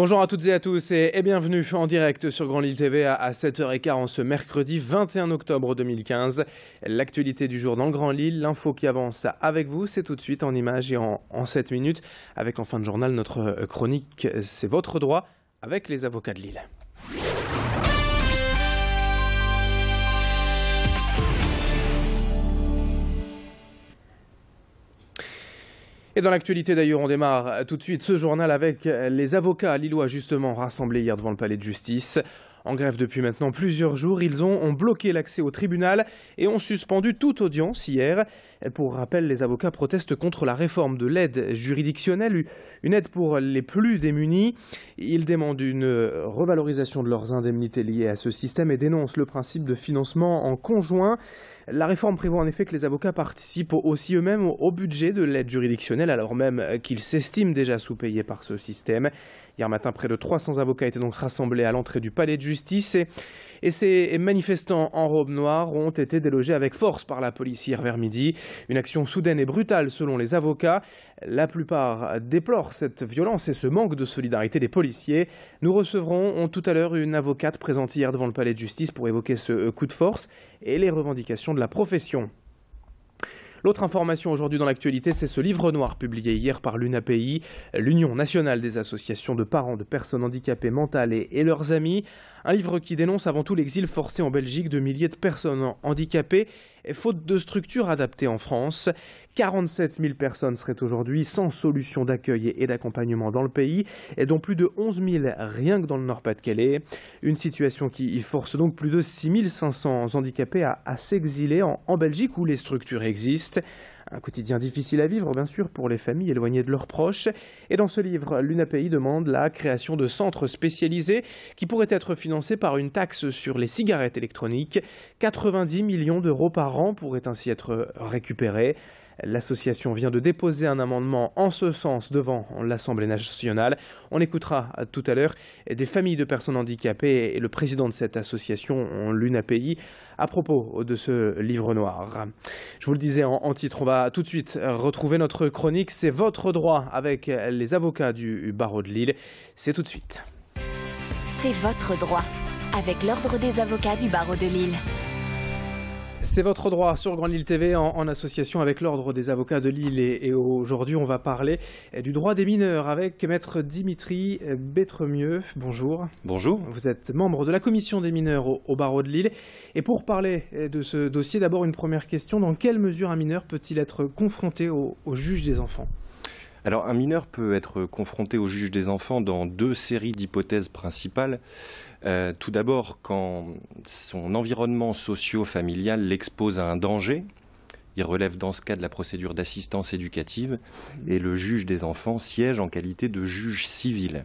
Bonjour à toutes et à tous et bienvenue en direct sur Grand Lille TV à 7h15 en ce mercredi 21 octobre 2015. L'actualité du jour dans Grand Lille, l'info qui avance avec vous, c'est tout de suite en images et en, en 7 minutes avec en fin de journal notre euh, chronique C'est votre droit avec les avocats de Lille. Et dans l'actualité d'ailleurs, on démarre tout de suite ce journal avec les avocats à lillois justement rassemblés hier devant le palais de justice. En grève depuis maintenant plusieurs jours, ils ont, bloqué l'accès au tribunal et ont suspendu toute audience hier. Pour rappel, les avocats protestent contre la réforme de l'aide juridictionnelle, une aide pour les plus démunis. Ils demandent une revalorisation de leurs indemnités liées à ce système et dénoncent le principe de financement en conjoint. La réforme prévoit en effet que les avocats participent aussi eux-mêmes au budget de l'aide juridictionnelle, alors même qu'ils s'estiment déjà sous-payés par ce système. Hier matin, près de 300 avocats étaient donc rassemblés à l'entrée du palais de justice justice et, ces manifestants en robe noire ont été délogés avec force par la police hier vers midi. Une action soudaine et brutale selon les avocats. La plupart déplorent cette violence et ce manque de solidarité des policiers. Nous recevrons tout à l'heure une avocate présente hier devant le palais de justice pour évoquer ce euh, coup de force et les revendications de la profession. L'autre information aujourd'hui dans l'actualité, c'est ce livre noir publié hier par l'UNAPI, l'Union nationale des associations de parents de personnes handicapées mentales et leurs amis. Un livre qui dénonce avant tout l'exil forcé en Belgique de milliers de personnes handicapées et faute de structures adaptées en France. 47 000 personnes seraient aujourd'hui sans solution d'accueil et d'accompagnement dans le pays, et dont plus de 11 000 rien que dans le Nord-Pas-de-Calais. Une situation qui force donc plus de 6 500 handicapés à, s'exiler en Belgique où les structures existent. Un quotidien difficile à vivre, bien sûr, pour les familles éloignées de leurs proches. Et dans ce livre, l'UNAPI demande la création de centres spécialisés qui pourraient être financés par une taxe sur les cigarettes électroniques. 90 millions d'euros par an pourraient ainsi être récupérés. L'association vient de déposer un amendement en ce sens devant l'Assemblée nationale. On écoutera tout à l'heure des familles de personnes handicapées et le président de cette association, l'UNAPI, à propos de ce livre noir. Je vous le disais en, titre, on va tout de suite retrouver notre chronique. C'est votre droit avec les avocats du barreau de Lille. C'est tout de suite. C'est votre droit avec l'Ordre des avocats du barreau de Lille. C'est votre droit sur Grand Lille TV en, association avec l'Ordre des avocats de Lille. Et, aujourd'hui, on va parler du droit des mineurs avec maître Dimitri Bétremieux. Bonjour. Bonjour. Vous êtes membre de la commission des mineurs au, barreau de Lille. Et pour parler de ce dossier, d'abord une première question. Dans quelle mesure un mineur peut-il être confronté au juge des enfants alors un mineur peut être confronté au juge des enfants dans deux séries d'hypothèses principales. Euh, tout d'abord, quand son environnement socio-familial l'expose à un danger, il relève dans ce cas de la procédure d'assistance éducative et le juge des enfants siège en qualité de juge civil.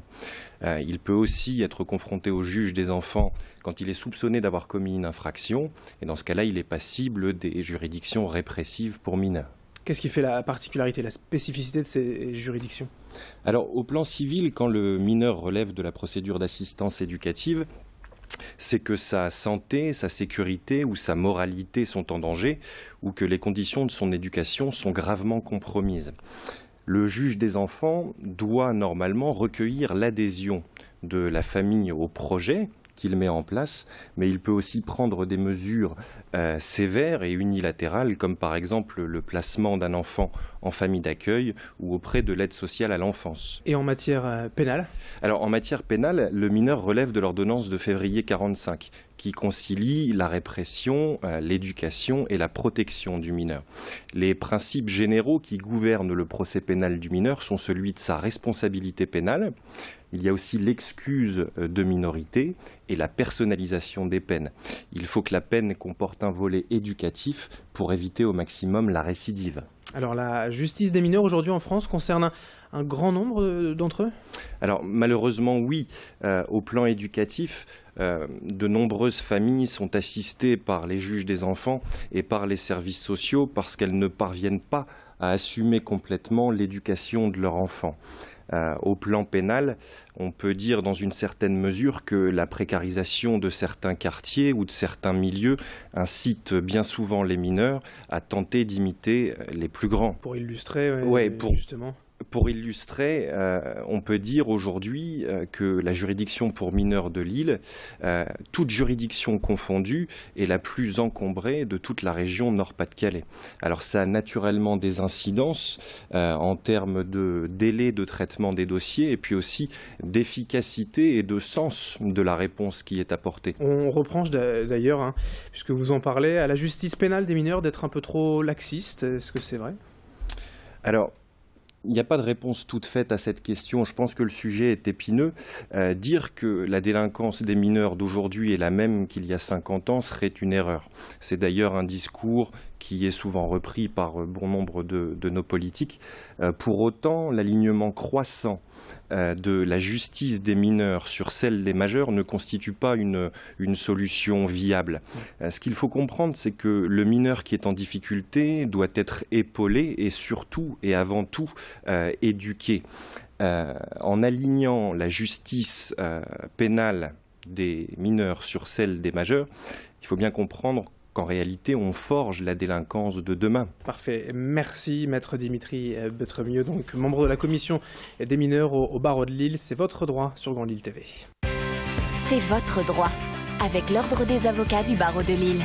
Euh, il peut aussi être confronté au juge des enfants quand il est soupçonné d'avoir commis une infraction et dans ce cas-là, il est passible des juridictions répressives pour mineurs. Qu'est-ce qui fait la particularité, la spécificité de ces juridictions Alors, au plan civil, quand le mineur relève de la procédure d'assistance éducative, c'est que sa santé, sa sécurité ou sa moralité sont en danger ou que les conditions de son éducation sont gravement compromises. Le juge des enfants doit normalement recueillir l'adhésion de la famille au projet qu'il met en place, mais il peut aussi prendre des mesures euh, sévères et unilatérales, comme par exemple le placement d'un enfant en famille d'accueil ou auprès de l'aide sociale à l'enfance. Et en matière euh, pénale Alors en matière pénale, le mineur relève de l'ordonnance de février 45 qui concilie la répression, euh, l'éducation et la protection du mineur. Les principes généraux qui gouvernent le procès pénal du mineur sont celui de sa responsabilité pénale, il y a aussi l'excuse euh, de minorité et la personnalisation des peines. Il faut que la peine comporte un volet éducatif pour éviter au maximum la récidive. Alors la justice des mineurs aujourd'hui en France concerne un, grand nombre euh, d'entre eux Alors malheureusement oui, euh, au plan éducatif. Euh, de nombreuses familles sont assistées par les juges des enfants et par les services sociaux parce qu'elles ne parviennent pas à assumer complètement l'éducation de leur enfant. Euh, au plan pénal, on peut dire dans une certaine mesure que la précarisation de certains quartiers ou de certains milieux incite bien souvent les mineurs à tenter d'imiter les plus grands. Pour illustrer, justement. Pour illustrer, euh, on peut dire aujourd'hui euh, que la juridiction pour mineurs de Lille, euh, toute juridiction confondue, est la plus encombrée de toute la région Nord-Pas-de-Calais. Alors ça a naturellement des incidences en termes de délai de traitement des dossiers et puis aussi d'efficacité et de sens de la réponse qui est apportée. On reproche d'ailleurs, hein, puisque vous en parlez, à la justice pénale des mineurs d'être un peu trop laxiste. Est-ce que c'est vrai Alors, il n'y a pas de réponse toute faite à cette question. Je pense que le sujet est épineux. Euh, dire que la délinquance des mineurs d'aujourd'hui est la même qu'il y a 50 ans serait une erreur. C'est d'ailleurs un discours qui est souvent repris par bon nombre de, nos politiques. Euh, pour autant, l'alignement croissant euh, de la justice des mineurs sur celle des majeurs ne constitue pas une, solution viable. Euh, ce qu'il faut comprendre, c'est que le mineur qui est en difficulté doit être épaulé et surtout et avant tout euh, éduqué. en alignant la justice pénale des mineurs sur celle des majeurs, il faut bien comprendre qu'en réalité, on forge la délinquance de demain. Parfait. Merci, maître Dimitri Betremieux, donc membre de la commission des mineurs au, au barreau de Lille. C'est votre droit sur Grand Lille TV. C'est votre droit avec l'Ordre des avocats du barreau de Lille.